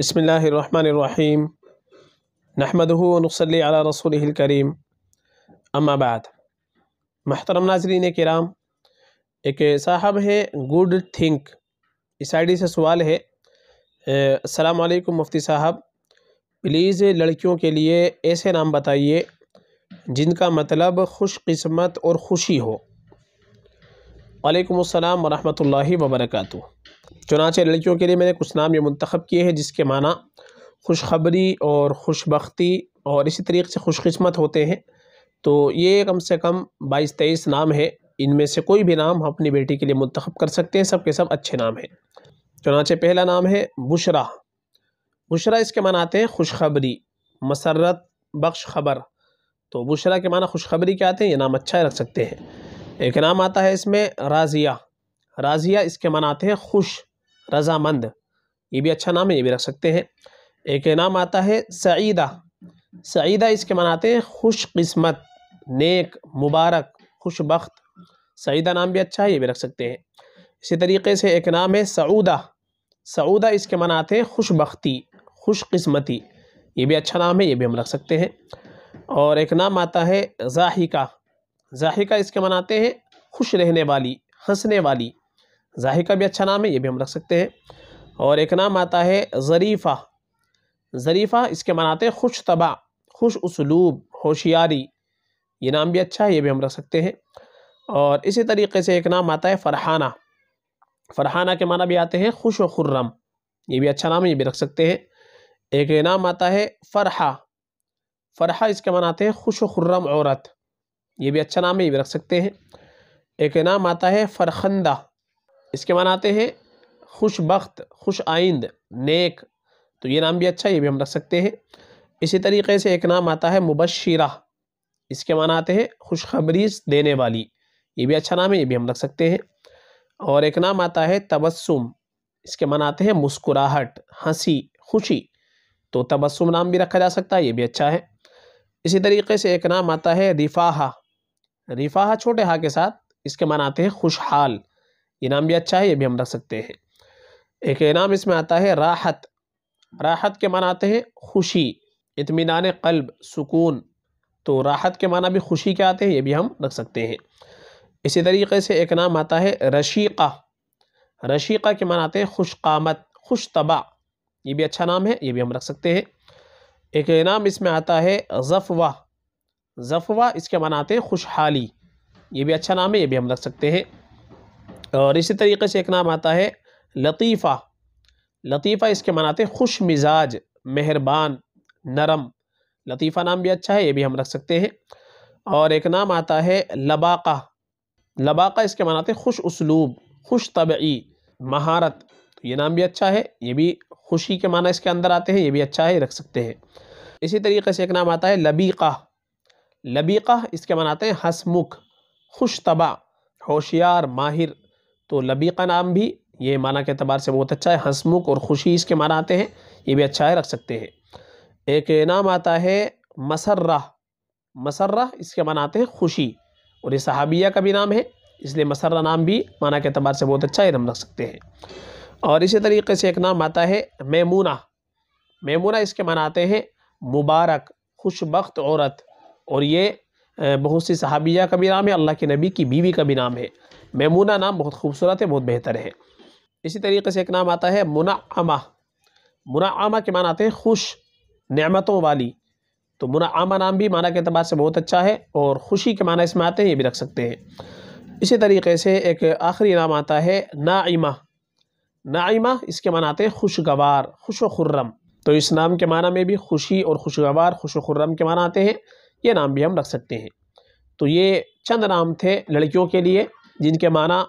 बसमीम नहमदनसली रसूल करीम अम्माबाद महतरम नाजरीन कराम एक साहब है गुड थिंक इस आई डी से सवाल है अलैक्म मुफ्ती साहब प्लीज़ लड़कियों के लिए ऐसे नाम बताइए जिनका मतलब खुश किस्मत और खुशी हो वालेकुम अस्सलाम वरहमतुल्लाहि वबरकatuh चुनाचे लड़कियों के लिए मैंने कुछ नाम ये मंतखब किए हैं जिसके माना खुशखबरी और खुशबख्ती और इसी तरीके से खुशकस्मत होते हैं तो ये कम से कम बाईस तेईस नाम है इनमें से कोई भी नाम हम अपनी बेटी के लिए मंतखब कर सकते हैं सब के सब अच्छे नाम हैं चुनाचे पहला नाम है बुशरा बुशरा इसके माना आते हैं खुशखबरी मसरत बख्श खबर तो बुशरा के माना खुशखबरी के आते हैं ये नाम अच्छा रख सकते हैं एक नाम आता है इसमें राज़िया राज़िया इसके माना आते हैं खुश रज़ामंद ये भी अच्छा नाम है ये भी रख सकते हैं एक नाम आता है सईदा सईदा इसके मनाते हैं खुश किस्मत नेक मुबारक खुशबख्त सईदा नाम भी अच्छा है ये भी रख सकते हैं इसी तरीके से एक नाम है सऊदा सऊदा इसके मनाते हैं खुशबख्ती खुशकस्मती ये भी अच्छा नाम है ये भी हम रख सकते हैं और एक नाम आता है जाहिका जाहिका इसके मनाते हैं खुश रहने वाली हंसने वाली जाहिर का भी अच्छा नाम है ये भी हम रख सकते हैं और एक नाम आता है ज़रीफ़ा ज़रीफ़ा इसके मनाते हैं खुश तबा खुश उसलूब होशियारी ये नाम भी अच्छा है ये भी हम रख सकते हैं और इसी तरीके से एक नाम आता है फ़रहाना फ़रहाना के माना भी आते हैं खुश व खुर्रम ये भी अच्छा नाम है ये भी रख सकते हैं एक नाम आता है फ़रहा फ़रहा इसके मनाते आते हैं खुश व खुर्रम औरत ये भी अच्छा नाम है ये भी रख सकते हैं एक नाम आता है फ़रखंदा इसके मान आते हैं खुशबخت खुश आइंद नेक तो ये नाम भी अच्छा है ये भी हम रख सकते हैं इसी तरीके से एक नाम आता है मुबशरा इसके माना आते हैं खुशखबरी देने वाली ये भी अच्छा नाम है ये भी हम रख सकते हैं और एक नाम आता है तबस्सुम इसके माना आते हैं मुस्कुराहट हंसी खुशी तो तबस्सुम नाम भी रखा जा सकता है ये भी अच्छा है इसी तरीके से एक नाम आता है रिफाहा रिफाहा छोटे हा के साथ इसके माना आते हैं खुशहाल इनाम भी अच्छा है ये भी हम रख सकते हैं एक इनाम इसमें आता है राहत राहत के माना आते हैं खुशी इतमान कल्ब सुकून तो राहत के माना भी खुशी के आते हैं ये भी हम रख सकते हैं इसी तरीके से एक नाम आता है रशीक़ा रशीक़ा के माना आते हैं कामत खुश तबा ये भी अच्छा नाम है ये भी हम रख सकते हैं एक नाम इसमें आता है ज़फ़वा ज़फ़वा इसके माना आते हैं खुशहाली ये भी अच्छा नाम है ये भी हम रख सकते हैं और इसी तरीके से एक नाम आता है लतीफ़ा लतीफ़ा इसके मनाते खुश मिजाज मेहरबान नरम लतीफ़ा नाम भी अच्छा है ये भी हम रख सकते हैं और एक नाम आता है लबाका लबाका इसके मनाते खुश उसलूब खुश तबी महारत ये नाम भी अच्छा है ये भी खुशी के माना इसके अंदर आते हैं ये भी अच्छा है रख सकते हैं इसी तरीके से एक नाम आता है लबीका लबीका इसके मनाते हैं हसमुख खुश तबा होशियार माहिर तो लबी का नाम भी ये माना के अतबार से बहुत अच्छा है हंसमुख और खुशी इसके माना आते हैं ये भी अच्छा है रख सकते हैं एक नाम आता है मसर्रा मसर्रा इसके माना आते हैं खुशी और ये सहाबिया का भी नाम है इसलिए मसर्रा नाम भी माना के अतबार से बहुत अच्छा है नाम रख सकते हैं और इसी तरीके से एक नाम आता है मेमूना मेमूना इसके माना आते हैं मुबारक खुशबख्त औरत और ये बहुत सी सहाबिया का भी नाम है अल्लाह के नबी की बीवी का भी नाम है मेमूना नाम बहुत खूबसूरत है बहुत बेहतर है इसी तरीके से एक नाम आता है मुनामा मुनामा के मान आते हैं खुश नमतों वाली तो मुनामा नाम भी माना के अतबार से बहुत अच्छा है और खुशी के माना इसमें आते हैं ये भी रख सकते हैं इसी तरीके से एक आखिरी नाम आता है नाइमा नाइमा इसके माना आते हैं खुशगवार खुश खुर्रम तो इस नाम के माना में भी खुशी और खुशगवार खुश खुर्रम के माना आते हैं ये नाम भी हम रख सकते हैं तो ये चंद नाम थे लड़कियों के लिए जिनके माना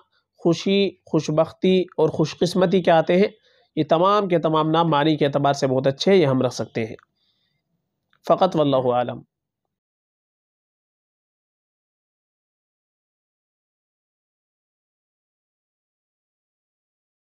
खुशी खुशबी और खुशकस्मती के आते हैं ये तमाम के तमाम नाम मानी के अतबार से बहुत अच्छे ये हम रख सकते हैं फ़कत वल्लम